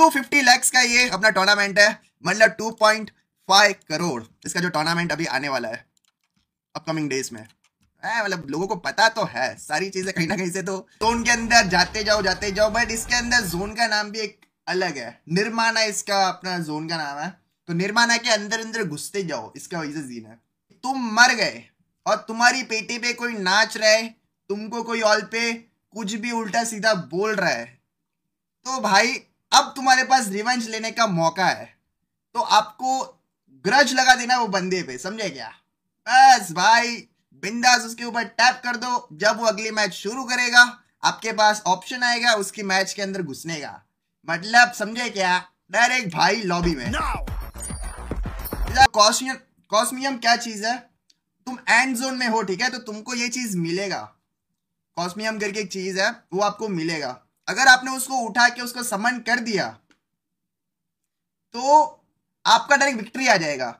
250 लैक्स का ये अपना टूर्नामेंट है मतलब 2.5 करोड़ इसका जो टूर्नामेंट अभी आने वाला है अपकमिंग डेज में मतलब लोगों को पता तो है सारी चीजें कहीं ना कहीं से तो जोन के अंदर जाते जाओ जाते जाओ बट इसके अंदर जोन का नाम भी एक अलग है निर्माणा इसका अपना जोन का नाम है तो निर्माणा के अंदर अंदर घुसते जाओ इसका वजह जीन है तुम मर गए और तुम्हारी पेटी पे कोई नाच रहा है तुमको कोई ऑल पे कुछ भी उल्टा सीधा बोल रहा है तो भाई अब तुम्हारे पास रिवेंज लेने का मौका है तो आपको ग्रज लगा देना वो बंदे पे समझे क्या बस भाई बिंदास उसके ऊपर टैप कर दो जब वो अगली मैच शुरू करेगा आपके पास ऑप्शन आएगा उसकी मैच के अंदर घुसने का मतलब समझे क्या डायरेक्ट भाई लॉबी में कॉस्मियम कॉस्मियम क्या चीज है तुम एंड जोन में हो ठीक है तो तुमको ये चीज मिलेगा कॉस्मियम करके एक चीज है वो आपको मिलेगा अगर आपने उसको उठा के उसको समन कर दिया तो आपका डायरेक्ट विक्ट्री आ जाएगा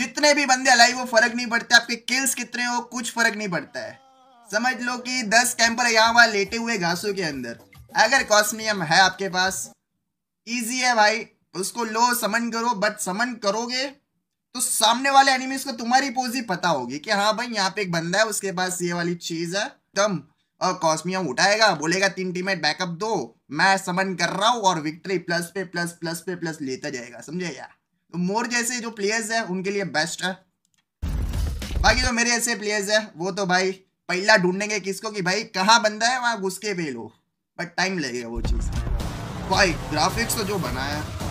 जितने भी बंदे अलाइव वो फर्क नहीं पड़ता आपके किल्स कितने हो कुछ फर्क नहीं पड़ता है समझ लो कि दस कैंपर यहाँ वहां लेटे हुए घासों के अंदर अगर कॉस्मियम है आपके पास इजी है भाई उसको लो समन करो बट समन करोगे तो सामने वाले एनिमीज को तुम्हारी पोज ही पता होगी कि हाँ भाई यहाँ पे एक बंदा है उसके पास ये वाली चीज है दम और कॉस्मियम उठाएगा बोलेगा तीन टीमेट बैकअप दो मैं समन कर रहा हूँ और विक्ट्री प्लस पे प्लस प्लस पे प्लस लेता जाएगा समझे यार तो मोर जैसे जो प्लेयर्स है उनके लिए बेस्ट है बाकी जो मेरे ऐसे प्लेयर्स है वो तो भाई पहला ढूंढेंगे किसको कि भाई कहाँ बंदा है वहाँ घुस के पे लो बट टाइम लगेगा वो चीज़ भाई ग्राफिक्स तो जो बनाया